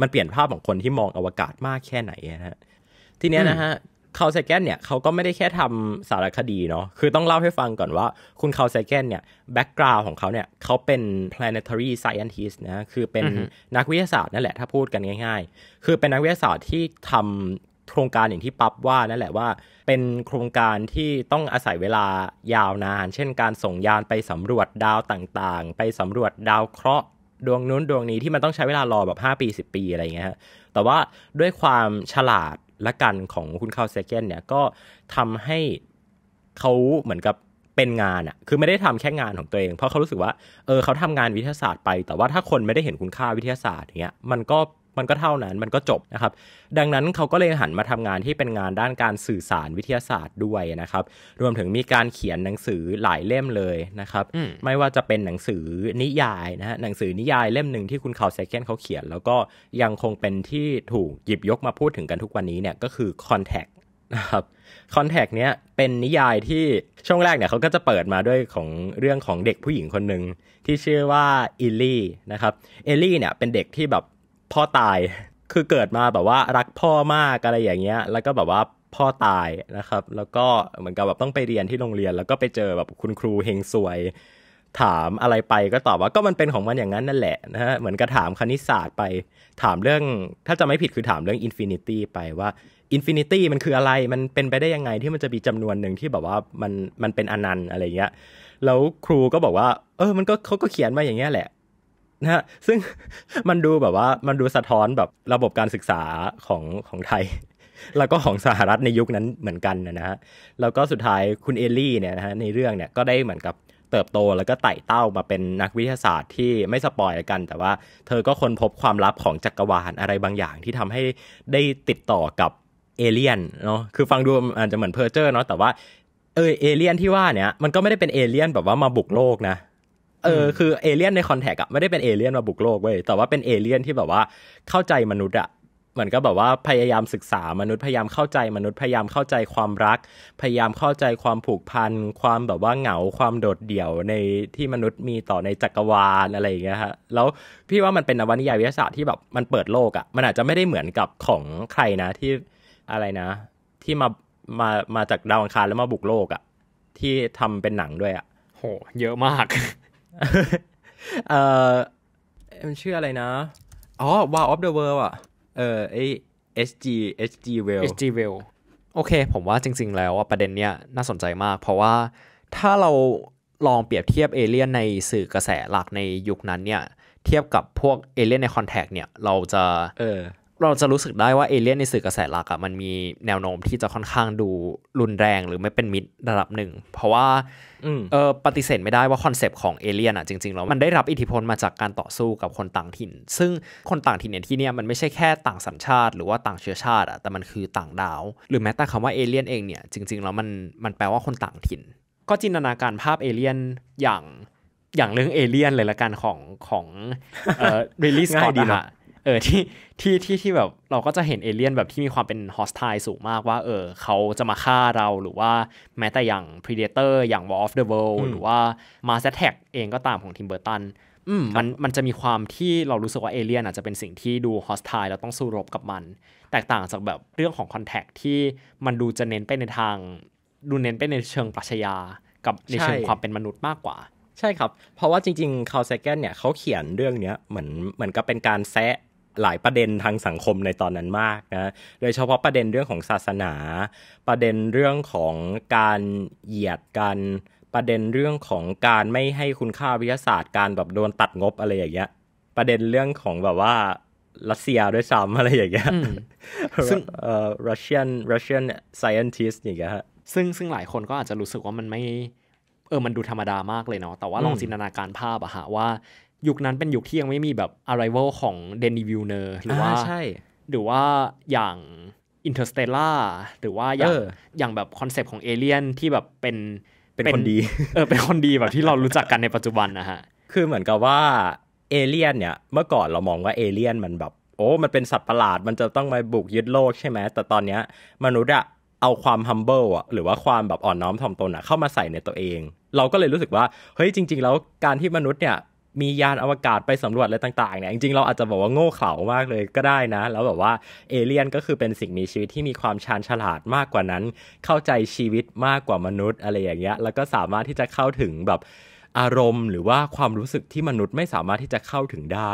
มันเปลี่ยนภาพของคนที่มองอวกาศมากแค่ไหนะฮะทีเนี้ยนะฮะคาร์เซแกนเนี่ยเขาก็ไม่ได้แค่ทำสารคดีเนาะคือต้องเล่าให้ฟังก่อนว่าคุณคาร์เซแกนเนี่ยแบ็กกราวของเขาเนี่ยเขาเป็น planetary scientist นะคือเป็นนักวิทยาศาสตร์นั่นแหละถ้าพูดกันง่ายๆ คือเป็นนักวิทยาศาสตร์ที่ทำโครงการอย่างที่ปั๊บว่านั่นแหละว่า เป็นโครงการที่ต้องอาศัยเวลายาวนาน เช่นการส่งยานไปสำรวจดาวต่างๆ ไปสำรวจดาวเคราะห์ดวงนู้นดวงนี้ที่มันต้องใช้เวลารอแบบ5ปี10ปีอะไรเงี้ยฮะแต่ว่าด้วยความฉลาดละกันของคุณคาวเซเกนเนี่ยก็ทำให้เขาเหมือนกับเป็นงานอะคือไม่ได้ทำแค่งานของตัวเอง เพราะเขารู้สึกว่า เออเขาทำงานวิทยาศาสตร์ไป แต่ว่าถ้าคนไม่ได้เห็นคุณค่าวิทยาศาสตร์เงี้ย มันก็มันก็เท่านั้น มันก็จบนะครับ ดังนั้นเขาก็เลยหันมาทำงานที่เป็นงานด้านการสื่อสารวิทยาศาสตร์ด้วยนะครับ รวมถึงมีการเขียนหนังสือหลายเล่มเลยนะครับ ไม่ว่าจะเป็นหนังสือนิยายนะฮะหนังสือนิยายเล่มหนึ่งที่คุณคาวเซเคนเขาเขียน แล้วก็ยังคงเป็นที่ถูกหยิบยกมาพูดถึงกันทุกวันนี้เนี่ยก็คือ Contact นะครับคอนแทคเนี้ยเป็นนิยายที่ช่วงแรกเนี่ยเขาก็จะเปิดมาด้วยของเรื่องของเด็กผู้หญิงคนหนึ่งที่ชื่อว่าเอลลี่นะครับ เอลลี่เนี่ยเป็นเด็กที่แบบพ่อตายคือเกิดมาแบบว่ารักพ่อมากอะไรอย่างเงี้ย แล้วก็แบบว่าพ่อตายนะครับ แล้วก็เหมือนกับแบบต้องไปเรียนที่โรงเรียน แล้วก็ไปเจอแบบคุณครูเฮงสวย ถามอะไรไปก็ตอบว่าก็มันเป็นของมันอย่างนั้นนั่นแหละนะฮะ เหมือนกระถามคณิตศาสตร์ไปถามเรื่องถ้าจะไม่ผิดคือถามเรื่องอินฟินิตี้ไปว่า อินฟินิตี้มันคืออะไร มันเป็นไปได้ยังไงที่มันจะมีจำนวนหนึ่งที่แบบว่ามันมันเป็นอนันต์อะไรเงี้ย แล้วครูก็บอกว่าเออ มันก็เขาก็เขียนมาอย่างเงี้ยแหละนะฮะซึ่งมันดูแบบว่ามันดูสะท้อนแบบระบบการศึกษาของของไทย แล้วก็ของสหรัฐในยุคนั้นเหมือนกันนะฮะแล้วก็สุดท้ายคุณเอลลี่เนี่ยนะฮะในเรื่องเนี่ยก็ได้เหมือนกับเติบโตแล้วก็ไต่เต้ามาเป็นนักวิทยาศาสตร์ที่ไม่สปอยกัน แต่ว่าเธอก็ค้นพบความลับของจักรวาลอะไรบางอย่างที่ทำให้ได้ติดต่อกับเอเลี่ยนเนาะคือฟังดูอาจจะเหมือนเพอร์เจอร์เนาะแต่ว่าเออเอเลี่ยนที่ว่าเนี่ยมันก็ไม่ได้เป็นเอเลี่ยนแบบว่ามาบุกโลกนะเออคือเอเลี่ยนในคอนแทกอะไม่ได้เป็นเอเลี่ยนมาบุกโลกเว้ยแต่ว่าเป็นเอเลี่ยนที่แบบว่าเข้าใจมนุษย์อะเหมือนก็แบบว่าพยายามศึกษา มนุษย์พยายามเข้าใจ มนุษย์พยายามเข้าใจความรัก พยายามเข้าใจความผูกพันความแบบว่าเหงา ความโดดเดี่ยวในที่มนุษย์มีต่อในจักรวาลอะไรอย่างเงี้ยฮะแล้วพี่ว่ามันเป็นนวนิยายวิทยาศาสตร์ที่แบบมันเปิดโลกอะ่ะ มันอาจจะไม่ได้เหมือนกับของใครนะ ที่อะไรนะ ที่มา มา มาจากดาวอังคารแล้วมาบุกโลกอะ่ะ ที่ทำเป็นหนังด้วยอะ่ะโหเยอะมากเออมันชื่ออะไรนะ อ๋อ War of the World อ่ะ เออ ไอ SG SG Well SG Well โอเค ผมว่าจริงๆ แล้วประเด็นเนี้ยน่าสนใจมาก เพราะว่าถ้าเราลองเปรียบเทียบ เอเลี่ยนในสื่อกระแสหลักในยุคนั้นเนี่ย เทียบกับพวกเอเลี่ยนในคอนแทคเนี่ย เราจะเราจะรู้สึกได้ว่าเอเลี่ยนในสื่อกระแสหลักอะมันมีแนวโน้มที่จะค่อนข้างดูรุนแรงหรือไม่เป็นมิตรระดับหนึ่ง เพราะว่าเออปฏิเสธไม่ได้ว่าคอนเซปต์ของเอเลี่ยนอ่ะจริงๆ แล้ว มันได้รับอิทธิพลมาจากการต่อสู้กับคนต่างถิ่น ซึ่งคนต่างถิ่นในที่เนี้ยมันไม่ใช่แค่ต่างสัญชาติหรือว่าต่างเชื้อชาติอะแต่มันคือต่างดาว หรือแม้แต่คำว่าเอเลี่ยนเองเนี่ยจริงๆแล้วมันมันแปลว่าคนต่างถิ่น ก็จินตนาการภาพเอเลี่ยนอย่างอย่างเรื่องเอเลี่ยนเลยละกันของของเออรลลี่สกอตนะเออที่ที่ที่ที่แบบเราก็จะเห็นเอเลี่ยนแบบที่มีความเป็นฮอสไทสูงมากว่าเออเขาจะมาฆ่าเราหรือว่าแม้แต่อย่าง Predator อย่าง War of the World หรือว่า Mars Attack เองก็ตามของทิมเบอร์ตันมมันมันจะมีความที่เรารู้สึกว่าเอเลี่ยนอาจจะเป็นสิ่งที่ดูฮอสไทแล้วต้องสู้รบกับมัน แตกต่างจากแบบเรื่องของคอนแทคที่มันดูจะเน้นไปในทางดูเน้นไปในเชิงปรัชญากับในเชิงความเป็นมนุษย์มากกว่า ใช่ครับ เพราะว่าจริงๆคาร์เซแกนเนี่ยเขาเขียนเรื่องเนี้ยเหมือนเหมือนกับเป็นการแซะหลายประเด็นทางสังคมในตอนนั้นมากนะ โดยเฉพาะประเด็นเรื่องของศาสนา ประเด็นเรื่องของการเหยียดกัน ประเด็นเรื่องของการไม่ให้คุณค่าวิทยาศาสตร์ การแบบโดนตัดงบอะไรอย่างเงี้ย ประเด็นเรื่องของแบบว่ารัสเซียด้วยซ้ำอะไรอย่างเงี้ย ซึ่งเอ่อ Russian Russian scientist อย่างเงี้ยซึ่งซึ่งหลายคนก็อาจจะรู้สึกว่ามันไม่ เออ มันดูธรรมดามากเลยเนาะ แต่ว่าลองจินตนาการภาพอะฮะว่ายุคนั้นเป็นยุคที่ยังไม่มีแบบ Arrival ของเดนนีวิลเนอร์หรือว่าใช่ หรือว่าอย่าง Interstellar หรือว่า อย่างอย่างแบบคอนเซปต์ของเอเลียนที่แบบเป็น เป็นคนดีเออเป็นคนดีแบบที่เรารู้จักกันในปัจจุบันนะฮะคือเหมือนกับว่าเอเลียนเนี่ย เมื่อก่อนเรามองว่าเอเลียนมันแบบโอ้ มันเป็นสัตว์ประหลาดมันจะต้องมาบุกยึดโลกใช่ไหมแต่ตอนเนี้ยมนุษย์อะเอาความ humble อะหรือว่าความแบบอ่อนน้อมถ่อมตนอะเข้ามาใส่ในตัวเอง เราก็เลยรู้สึกว่าเฮ้ยจริง ๆ แล้วการที่มนุษย์เนี่ยมียานอวกาศไปสำรวจอะไรต่างๆ เนี่ย จริงๆ เราอาจจะบอกว่าโง่เขลามากเลยก็ได้นะ แล้วแบบว่าเอเลี่ยนก็คือเป็นสิ่งมีชีวิตที่มีความชาญฉลาดมากกว่านั้น เข้าใจชีวิตมากกว่ามนุษย์อะไรอย่างเงี้ย แล้วก็สามารถที่จะเข้าถึงแบบอารมณ์หรือว่าความรู้สึกที่มนุษย์ไม่สามารถที่จะเข้าถึงได้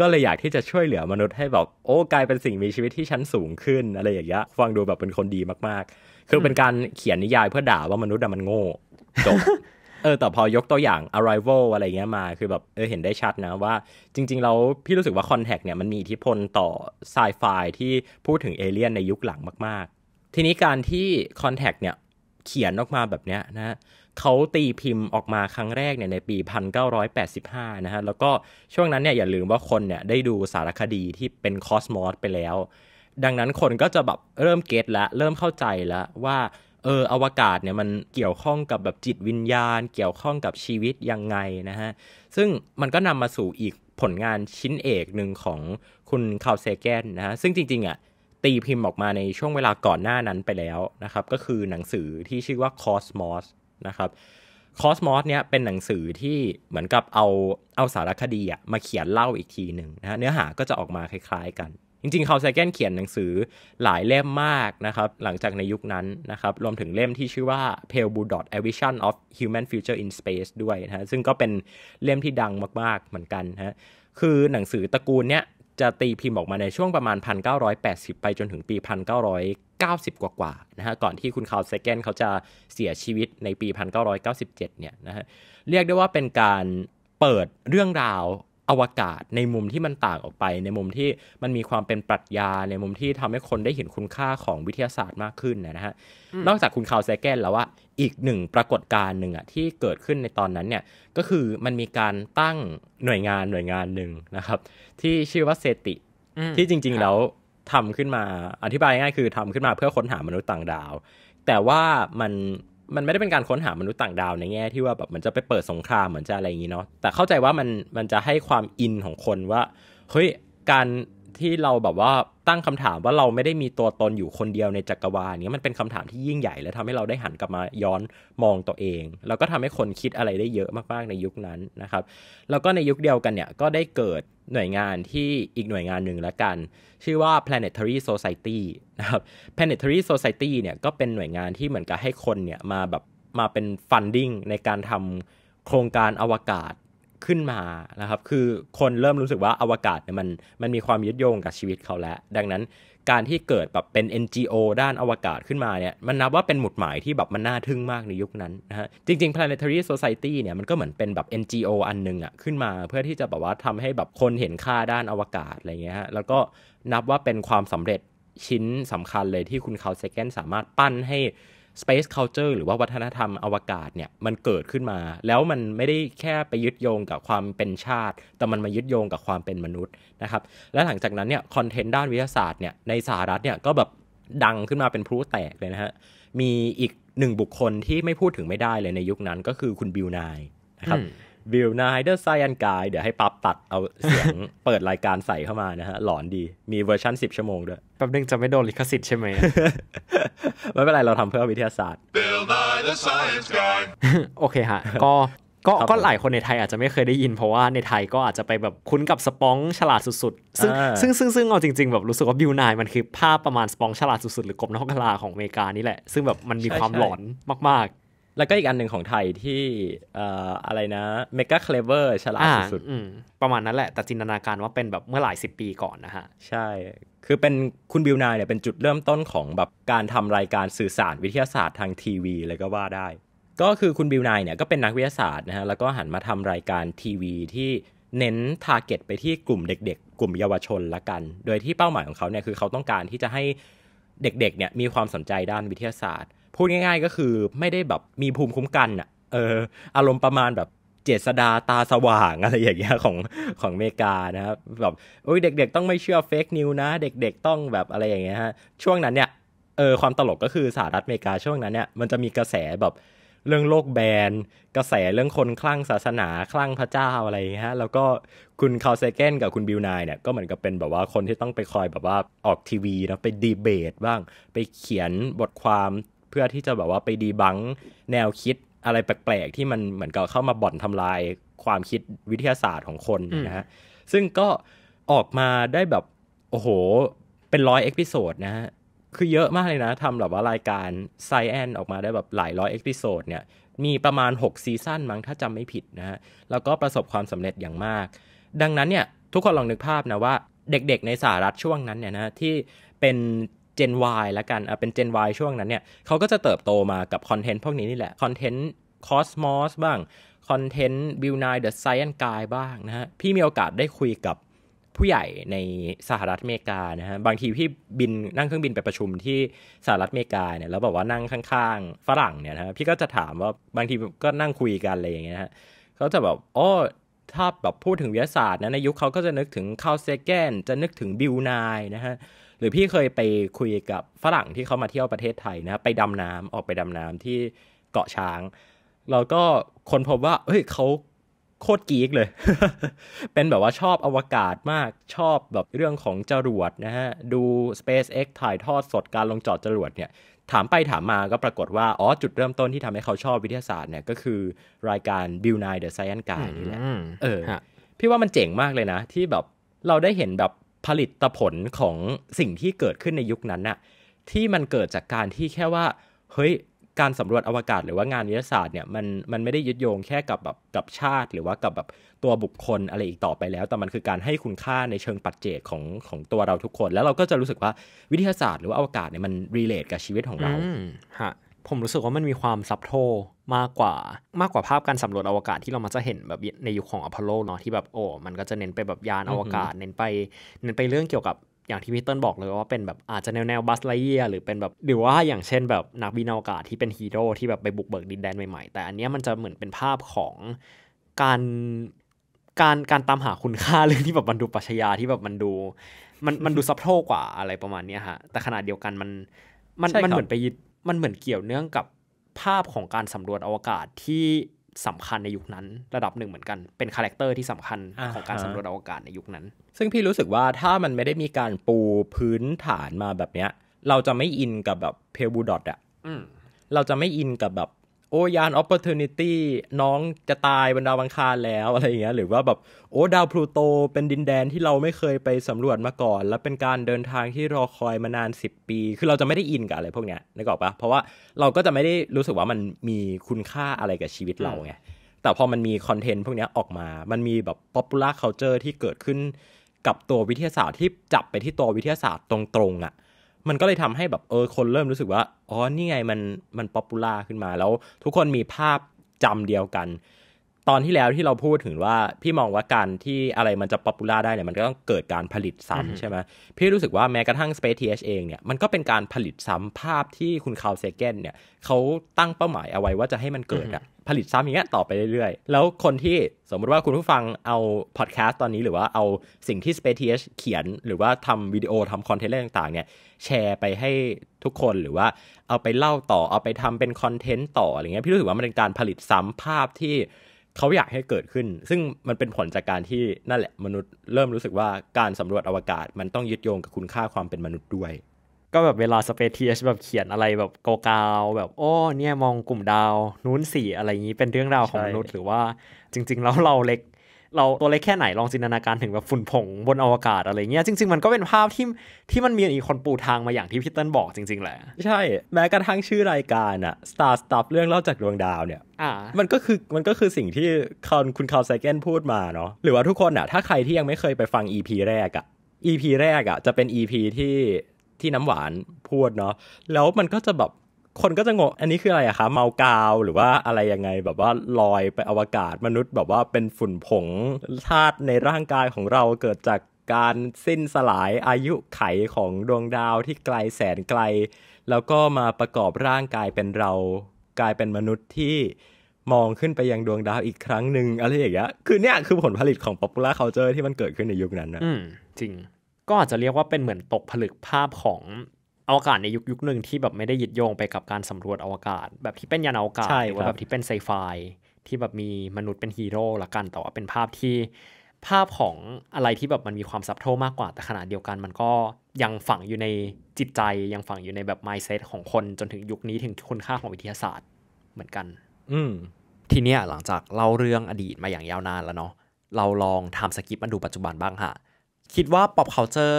ก็เลยอยากที่จะช่วยเหลือมนุษย์ให้แบบโอ้กลายเป็นสิ่งมีชีวิตที่ชั้นสูงขึ้น อะไรอย่างเงี้ย ฟังดูแบบเป็นคนดีมากๆ คือเป็นการเขียนนิยายเพื่อด่าว่ามนุษย์มันโง่จบเออแต่พอยกตัวอย่าง arrival อะไรเงี้ยมา คือแบบเออเห็นได้ชัดนะว่าจริง ๆ เราพี่รู้สึกว่า contact เนี่ยมันมีอิทธิพลต่อ sci-fi ที่พูดถึงเอเลียนในยุคหลังมากๆ ทีนี้การที่ contact เนี่ยเขียนออกมาแบบเนี้ยนะเขาตีพิมพ์ออกมาครั้งแรกเนี่ยในปี 1985นะฮะแล้วก็ช่วงนั้นเนี่ยอย่าลืมว่าคนเนี่ยได้ดูสารคดีที่เป็นคอสมอสไปแล้ว ดังนั้นคนก็จะแบบเริ่มเก็ตละเริ่มเข้าใจแล้วว่าเอออวกาศเนี่ยมันเกี่ยวข้องกับแบบจิตวิญญาณเกี่ยวข้องกับชีวิตยังไงนะฮะซึ่งมันก็นำมาสู่อีกผลงานชิ้นเอกหนึ่งของคุณคาวเซแกนนะฮะซึ่งจริงๆอ่ะตีพิมพ์ออกมาในช่วงเวลาก่อนหน้านั้นไปแล้วนะครับ ก็คือหนังสือที่ชื่อว่า Cosmos นะครับ Cosmos เนี่ยเป็นหนังสือที่เหมือนกับเอาเอาสารคดีอะมาเขียนเล่าอีกทีหนึ่งนะฮะเนื้อหาก็จะออกมาคล้าย ๆกันจริง ๆ คาร์ลไซแกนเขียนหนังสือหลายเล่มมากนะครับหลังจากในยุคนั้นนะครับรวมถึงเล่มที่ชื่อว่า Pale Blue Dot: A Vision of Human Future in Space ด้วยนะฮะซึ่งก็เป็นเล่มที่ดังมากๆ เหมือนกันฮะคือหนังสือตระกูลเนี้ยจะตีพิมพ์ออกมาในช่วงประมาณ 1980 ไปจนถึงปี 1990 กว่าๆนะฮะก่อนที่คุณคาร์ลเซเกนเขาจะเสียชีวิตในปี 1997 เนี่ยนะฮะเรียกได้ว่าเป็นการเปิดเรื่องราวอวกาศในมุมที่มันต่างออกไป ในมุมที่มันมีความเป็นปรัชญาในมุมที่ทำให้คนได้เห็นคุณค่าของวิทยาศาสตร์มากขึ้นนะฮะนอกจากคุณคาวแซแกนแล้วว่าอีกหนึ่งปรากฏการณ์หนึ่งอะที่เกิดขึ้นในตอนนั้นเนี่ยก็คือมันมีการตั้งหน่วยงานหน่วยงานหนึ่งนะครับ ที่ชื่อว่าเซติ ที่จริงๆ แล้วทำขึ้นมาอธิบายง่ายคือทำขึ้นมาเพื่อค้นหามนุษย์ต่างดาว แต่ว่ามันมันไม่ได้เป็นการค้นหามนุษย์ต่างดาว ในแง่ที่ว่าแบบมันจะไปเปิดสงครามเหมือนจะอะไรอย่างนี้เนาะแต่เข้าใจว่ามันมันจะให้ความอินของคนว่า เฮ้ยการที่เราแบบว่าตั้งคำถามว่าเราไม่ได้มีตัวตนอยู่คนเดียวในจักรวาลนี้มันเป็นคำถามที่ยิ่งใหญ่และทำให้เราได้หันกลับมาย้อนมองตัวเอง แล้วก็ทำให้คนคิดอะไรได้เยอะมากๆในยุคนั้นนะครับ แล้วก็ในยุคเดียวกันเนี่ยก็ได้เกิดหน่วยงานที่อีกหน่วยงานหนึ่งละกัน ชื่อว่า planetary society นะครับ planetary society เนี่ยก็เป็นหน่วยงานที่เหมือนกับให้คนเนี่ยมาแบบมาเป็น funding ในการทำโครงการอวกาศขึ้นมานะครับคือคนเริ่มรู้สึกว่าอวกาศเนี่ยมันมันมีความยึดโยงกับชีวิตเขาแล้ว ดังนั้นการที่เกิดแบบเป็น NGO ด้านอวกาศขึ้นมาเนี่ย มันนับว่าเป็นหมุดหมายที่แบบมันน่าทึ่งมากในยุคนั้นนะฮะจริงๆ Planetary Society เนี่ยมันก็เหมือนเป็นแบบ NGO อันนึงอะขึ้นมาเพื่อที่จะแบบว่าทำให้แบบคนเห็นค่าด้านอวกาศอะไรเงี้ยฮะแล้วก็นับว่าเป็นความสำเร็จชิ้นสำคัญเลยที่คุณเขาเซเกนสามารถปั้นให้ Space Culture หรือว่าวัฒนธรรมอวกาศเนี่ย มันเกิดขึ้นมา แล้วมันไม่ได้แค่ไปยึดโยงกับความเป็นชาติ แต่มันมายึดโยงกับความเป็นมนุษย์นะครับ และหลังจากนั้นเนี่ยคอนเทนต์ด้านวิทยาศาสตร์เนี่ยในสหรัฐเนี่ยก็แบบดังขึ้นมาเป็นพลุแตกเลยนะฮะมีอีกหนึ่งบุคคลที่ไม่พูดถึงไม่ได้เลยในยุคนั้นก็คือคุณบิวนายนะครับวิวนายเดอร์ไซอนกายเดี๋ยวให้ปั๊บตัดเอาเสียงเปิดรายการใส่เข้ามานะฮะ หลอนดีมีเวอร์ชัน10 ชั่วโมงด้วยแป๊บนึงจะไม่โดนลิขสิทธิ์ใช่ไหมไม่เป็นไรเราทำเพื่อวิทยาศาสตร์โอเคฮะก็ก็ก็หลายคนในไทยอาจจะไม่เคยได้ยิน เพราะว่าในไทยก็อาจจะไปแบบคุ้นกับสปองฉลาดสุดๆ ซึ่งซึ่งซึ่งซึ่งเอาจริงๆแบบรู้สึกว่าบิวนายมันคือภาพประมาณสปองฉลาดสุดๆ หรือกบนอกกลาของอเมริกานี่แหละ ซึ่งแบบมันมีความหลอนมาก ๆแล้วก็อีกอันหนึ่งของไทยที่อะไรนะเมกาเคลเวอร์ฉลาดสุดๆประมาณนั้นแหละแต่จินตนาการว่าเป็นแบบเมื่อหลายสิบปีก่อนนะฮะ ใช่ คือเป็นคุณบิวนายเนี่ยเป็นจุดเริ่มต้นของแบบการทำรายการสื่อสารวิทยาศาสตร์ทางทีวี เลยก็ว่าได้ ก็คือคุณบิวนายเนี่ยก็เป็นนักวิทยาศาสตร์นะฮะแล้วก็หันมาทำรายการทีวีที่เน้นทาร์เก็ตไปที่กลุ่มเด็กๆ กลุ่มเยาวชนละกัน โดยที่เป้าหมายของเขาเนี่ยคือเขาต้องการที่จะให้เด็กๆเนี่ยมีความสนใจด้านวิทยาศาสตร์พูดง่ายๆก็คือไม่ได้แบบมีภูมิคุ้มกันอะเอออารมณ์ประมาณแบบเจษดาตาสว่างอะไรอย่างเงี้ยของของอเมริกานะครับแบบโอ้ยเด็กๆต้องไม่เชื่อเฟกนิวนะเด็ก ๆต้องแบบอะไรอย่างเงี้ยฮะช่วงนั้นเนี่ยเออความตลกก็คือสหรัฐอเมริกา ช่วงนั้นเนี่ยมันจะมีกระแสแบบเรื่องโลกแบนกระแสเรื่องคนคลั่งศาสนาคลั่งพระเจ้าอะไรอย่างเงี้ยฮะแล้วก็คุณคาร์เซเกนกับคุณบิลนายเนี่ยก็เหมือนกับเป็นแบบว่าคนที่ต้องไปคอยแบบว่าออกทีวีนะไปดีเบตบ้างไปเขียนบทความพื่อที่จะแบบว่าไปดีบังแนวคิดอะไรแปลกๆ ที่มันเหมือนกับเข้ามาบ่อนทำลายความคิดวิทยาศาสตร์ของคนนะฮะซึ่งก็ออกมาได้แบบ โอ้โหเป็นร้อยเอพิโซดนะฮะคือเยอะมากเลยนะทำแบบว่ารายการไซแอนออกมาได้แบบหลายร้อยเอพิโซดเนี่ยมีประมาณ 6 ซีซั่นมั้งถ้าจำไม่ผิดนะฮะแล้วก็ประสบความสำเร็จอย่างมาก ดังนั้นเนี่ยทุกคนลองนึกภาพนะว่า เด็กๆในสหรัฐช่วงนั้นเนี่ยนะที่เป็นจน Y ละกันเป็นเจน Y ช่วงนั้นเนี่ย เขาก็จะเติบโตมากับคอนเทนต์พวกนี้นี่แหละ คอนเทนต์คอสมอสบ้าง คอนเทนต์บิวนายเดอะไซเอนกายบ้างนะฮะ พี่มีโอกาสได้คุยกับผู้ใหญ่ในสหรัฐอเมริกานะฮะ บางทีพี่บินนั่งเครื่องบินไปประชุมที่สหรัฐอเมริกาเนี่ย แล้วบอกว่านั่งข้างๆฝรั่งเนี่ยนะพี่ก็จะถามว่าบางทีก็นั่งคุยกันอะไรอย่างเงี้ยฮะเขาจะแบบอ๋อถ้าแบบพูดถึงวิทยาศาสตร์นะ ในยุคเขาก็จะนึกถึงคาร์เซแกน จะนึกถึงบิวนายนะฮะหรือพี่เคยไปคุยกับฝรั่งที่เขามาเที่ยวประเทศไทยนะ ไปดำน้ำออกไปดำน้ำที่เกาะช้างแล้วก็คนพบว่าเฮ้ยเขาโคตรกีกเลย เป็นแบบว่าชอบอวกาศมากชอบแบบเรื่องของจรวดนะฮะดู SpaceX ถ่ายทอดสดการลงจอดจรวดเนี่ย ถามไปถามมาก็ปรากฏว่า อ๋อ จุดเริ่มต้นที่ทำให้เขาชอบวิทยาศาสตร์เนี่ยก็คือรายการ Bill Nye The Science Guy นี่แหละเออพี่ว่ามันเจ๋งมากเลยนะ ที่แบบเราได้เห็นแบบผลิตผลของสิ่งที่เกิดขึ้นในยุคนั้นน่ะที่มันเกิดจากการที่แค่ว่าเฮ้ยการสำรวจอวกาศหรือว่างานวิทยาศาสตร์เนี่ย มันมันไม่ได้ยึดโยงแค่กับแบบกับชาติ หรือว่ากับแบบตัวบุคคลอะไรอีกต่อไปแล้ว แต่มันคือการให้คุณค่าในเชิงปัจเจกของของตัวเราทุกคน แล้วเราก็จะรู้สึกว่าวิทยาศาสตร์หรือว่าอวกาศเนี่ยมันรีเลทกับชีวิตของเราฮะผมรู้สึกว่ามันมีความซับโทมากกว่ามากกว่าภาพการสำรวจอวกาศที่เรามักจะเห็นแบบในยุคของอพอลโลเนาะที่แบบโอ้มันก็จะเน้นไปแบบยานอวกาศเน้นไปเน้นไปเรื่องเกี่ยวกับอย่างที่พี่เติ้ลบอกเลยว่าเป็นแบบอาจจะแนวแนวบัสไลเอีย หรือเป็นแบบหรือว่าอย่างเช่น แบบนักบินอวกาศที่เป็นฮีโร่ที่แบบไปบุกเบิกดินแดนใหม่ ๆ แต่อันนี้มันจะเหมือนเป็นภาพของการการการตามหาคุณค่าเรื่องที่แบบมันดูปัชญาที่แบบมันดูมันมันดูซับโทกว่าอะไรประมาณนี้ฮะแต่ขนาดเดียวกันมันมันมันเหมือนไปยึดมันเหมือนเกี่ยวเนื่องกับภาพของการสำรวจอวกาศที่สำคัญในยุคนั้น ระดับหนึ่งเหมือนกันเป็นคาแรคเตอร์ที่สำคัญของการสำรวจอวกาศในยุคนั้น ซึ่งพี่รู้สึกว่าถ้ามันไม่ได้มีการปูพื้นฐานมาแบบเนี้ยเราจะไม่อินกับแบบ เพลบูดอทอ่ะเราจะไม่อินกับแบบโอ้ยานออปเปอร์ทูนิตี้น้องจะตายบนดาวบังคารแล้วอะไรอย่างเงี้ยหรือว่าแบบโอ้ดาวพลูโตเป็นดินแดนที่เราไม่เคยไปสำรวจมาก่อน แล้วเป็นการเดินทางที่รอคอยมานาน 10 ปี คือเราจะไม่ได้อินกับอะไรพวกเนี้ยนึกออกปะเพราะว่าเราก็จะไม่ได้รู้สึกว่ามันมีคุณค่าอะไรกับชีวิตเราไงแต่พอมันมีคอนเทนต์พวกนี้ออกมามันมีแบบปป๊อปูล่าเคานเจอร์ที่เกิดขึ้นกับตัววิทยาศาสตร์ที่จับไปที่ตัววิทยาศาสตร์ตรงๆอะ่ะมันก็เลยทำให้แบบเออคนเริ่มรู้สึกว่าอ๋อนี่ไงมันมันป๊อปปูล่าขึ้นมาแล้วทุกคนมีภาพจำเดียวกันตอนที่แล้วที่เราพูดถึงว่าพี่มองว่าการที่อะไรมันจะป๊อปปูล่าได้เนี่ยมันก็ต้องเกิดการผลิตซ้ำใช่ไหมพี่รู้สึกว่าแม้กระทั่ง Space TH เองเนี่ยมันก็เป็นการผลิตซ้ำภาพที่คุณคาวเซเกนเนี่ยเขาตั้งเป้าหมายเอาไว้ว่าจะให้มันเกิดอะผลิตซ้ำอย่างเงี้ยต่อไปเรื่อยๆ แล้วคนที่สมมติว่าคุณผู้ฟังเอาพอดแคสต์ตอนนี้หรือว่าเอาสิ่งที่ Space TH เขียนหรือว่าทำวิดีโอทำคอนเทนต์อะไรต่างๆ เนี่ยแชร์ไปให้ทุกคนหรือว่าเอาไปเล่าต่อเอาไปทำเป็นคอนเทนต์ต่ออะไรเงี้ยพี่รู้สึกว่ามันเป็นการผลิตซ้ำภาพที่เขาอยากให้เกิดขึ้น ซึ่งมันเป็นผลจากการที่นั่นแหละ มนุษย์เริ่มรู้สึกว่าการสำรวจอวกาศ มันต้องยึดโยงกับคุณค่าความเป็นมนุษย์ด้วย ก็แบบเวลาสเปซเทียชแบบเขียนอะไรแบบกาวๆแบบโอ้เนี่ยมองกลุ่มดาว นู้นสีอะไรอย่างนี้เป็นเรื่องราวของมนุษย์หรือว่าจริงๆแล้วเราเล็กเราตัวเล็กแค่ไหนลองจินตนาการถึงแบบฝุ่นผงบนอวกาศอะไรเงี้ย จริง ๆ มันก็เป็นภาพที่ที่มันมีอีกคนปูทางมาอย่างที่พี่เติ้ลบอกจริง ๆ แหละ ใช่ แม้กระทั่งชื่อรายการอะ Star Stuff เรื่องเล่าจากดวงดาวเนี่ยมันก็คือมันก็คือสิ่งที่คุณคุณคาร์ไซเกนพูดมาเนาะ หรือว่าทุกคนอะถ้าใครที่ยังไม่เคยไปฟัง EP แรกอะ EP แรกอะจะเป็น EP ที่ที่น้ำหวานพูดเนาะแล้วมันก็จะแบบคนก็จะงงอันนี้คืออะไรอะคะเมากาว หรือว่าอะไรยังไงแบบว่าลอยไปอวกาศ มนุษย์แบบว่าเป็นฝุ่นผงธาตุในร่างกายของเราเกิดจากการสิ้นสลายอายุไขของดวงดาวที่ไกลแสนไกล แล้วก็มาประกอบร่างกายเป็นเรากลายเป็นมนุษย์ที่มองขึ้นไปยังดวงดาวอีกครั้งหนึ่งอะไรอย่างเงี้ย คือเนี่ยคือผลผลิตของ popular culture ที่มันเกิดขึ้นในยุคนั้นนะอืมจริง ก็อาจจะเรียกว่าเป็นเหมือนตกผลึกภาพของอวกาศในยุคยุคหนึ่งที่แบบไม่ได้ยึดโยงไปกับการสำรวจอวกาศ แบบที่เป็นยานอวกาศหรือว่าแบบที่เป็นไซไฟที่แบบมีมนุษย์เป็นฮีโร่ละกันแต่ว่าเป็นภาพที่ ภาพของอะไรที่แบบมันมีความซับเทลมากกว่า แต่ขนาดเดียวกัน มันก็ยังฝังอยู่ในจิตใจยังฝังอยู่ในแบบ mindset ของคนจนถึงยุคนี้ถึงคุณค่าของวิทยาศาสตร์เหมือนกัน อืมทีเนี้ยหลังจากเล่าเรื่องอดีตมาอย่างยาวนานแล้วเนาะเราลองทำสกิปมาดูปัจจุบันบ้างฮะคิดว่า pop culture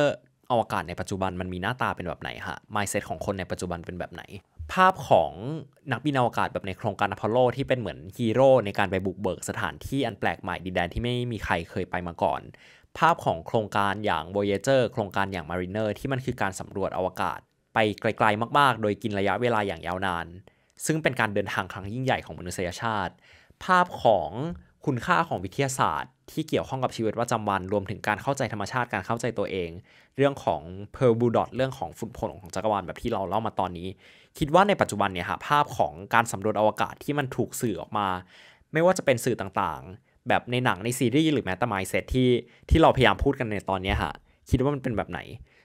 อวกาศในปัจจุบันมันมีหน้าตาเป็นแบบไหนฮะ mindset ของคนในปัจจุบันเป็นแบบไหน ภาพของนักบินอวกาศแบบในโครงการอพอลโลที่เป็นเหมือนฮีโร่ในการไปบุกเบิกสถานที่อันแปลกใหม่ดินแดนที่ไม่มีใครเคยไปมาก่อน ภาพของโครงการอย่าง Voyager โครงการอย่าง Mariner ที่มันคือการสำรวจอวกาศ ไปไกล ๆมาก ๆ โดยกินระยะเวลาอย่างยาวนานซึ่งเป็นการเดินทางครั้งยิ่งใหญ่ของมนุษยชาติ ภาพของคุณค่าของวิทยาศาสตร์ที่เกี่ยวข้องกับชีวิตประจำวันรวมถึงการเข้าใจธรรมชาติการเข้าใจตัวเอง เรื่องของเพอร์บูดอตเรื่องของฝุ่นผลของจักรวาลแบบที่เราเล่ามาตอนนี้ คิดว่าในปัจจุบันเนี่ยฮะ ภาพของการสำรวจอวกาศที่มันถูกสื่อออกมา ไม่ว่าจะเป็นสื่อต่างๆ แบบในหนังในซีรีส์หรือ แม้แต่ไมซ์เซตที่ที่เราพยายามพูดกันในตอนนี้ฮะคิดว่ามันเป็นแบบไหน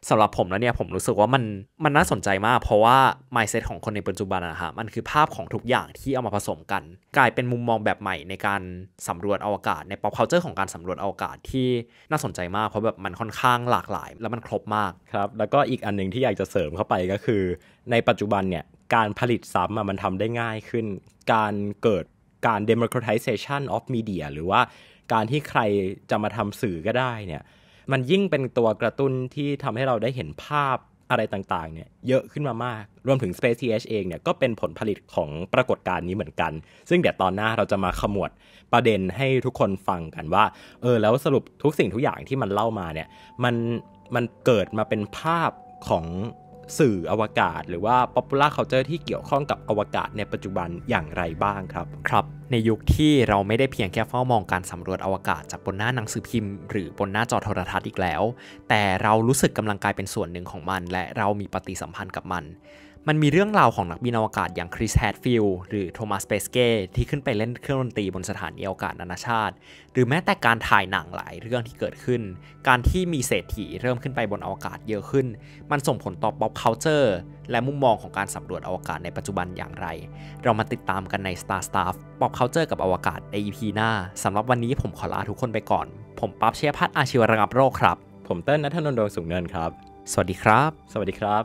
สำหรับผมแล้วเนี่ยผมรู้สึกว่ามันมันน่าสนใจมากเพราะว่า mindset ของคนในปัจจุบันนะฮะมันคือภาพของทุกอย่างที่เอามาผสมกัน กลายเป็นมุมมองแบบใหม่ในการสำรวจอวกาศใน pop culture ของการสำรวจอวกาศที่น่าสนใจมากเพราะแบบมันค่อนข้างหลากหลายและมันครบมาก ครับแล้วก็อีกอันหนึ่งที่อยากจะเสริมเข้าไปก็คือ ในปัจจุบันเนี่ยการผลิตซ้ำมันทำาได้ง่ายขึ้นการเกิดการ democratization of media หรือว่าการที่ใครจะมาทำสื่อก็ได้เนี่ยมันยิ่งเป็นตัวกระตุ้นที่ทำให้เราได้เห็นภาพอะไรต่างๆ เนี่ยเยอะขึ้นมามาก รวมถึง Space TH เองเนี่ยก็เป็นผลผลิตของปรากฏการณ์นี้เหมือนกัน ซึ่งเดี๋ยวตอนหน้าเราจะมาขมวดประเด็นให้ทุกคนฟังกันว่า เออแล้วสรุปทุกสิ่งทุกอย่างที่มันเล่ามาเนี่ยมันมันเกิดมาเป็นภาพของสื่ออวกาศหรือว่า popular culture ที่เกี่ยวข้องกับอวกาศในปัจจุบันอย่างไรบ้างครับครับ ในยุคที่เราไม่ได้เพียงแค่เฝ้ามองการสำรวจอวกาศจากบนหน้าหนังสือพิมพ์ หรือบนหน้าจอโทรทัศน์อีกแล้ว แต่เรารู้สึกกำลังกลายเป็นส่วนหนึ่งของมันและเรามีปฏิสัมพันธ์กับมันมันมีเรื่องราวของนักบินอวกาศอย่างคริสแฮดฟิลหรือโทมัสเปสเก้ที่ขึ้นไปเล่นเครื่องดนตรีบนสถานีอวกาศนานาชาติ หรือแม้แต่การถ่ายหนังหลายเรื่องที่เกิดขึ้น การที่มีเศรษฐีเริ่มขึ้นไปบนอวกาศเยอะขึ้น มันส่งผลต่อ pop culture และมุมมองของการสำรวจอวกาศในปัจจุบันอย่างไร เรามาติดตามกันใน Star s t a f f pop culture กับอวกาศใน EP หน้าสำหรับวันนี้ผมขอลาทุกคนไปก่อน ผมปั๊บเชียพัฒอาชีวระงับโรคครับผมเต้นนัทนนท์ดวงสุงเนินครับสวัสดีครับ สวัสดีครับ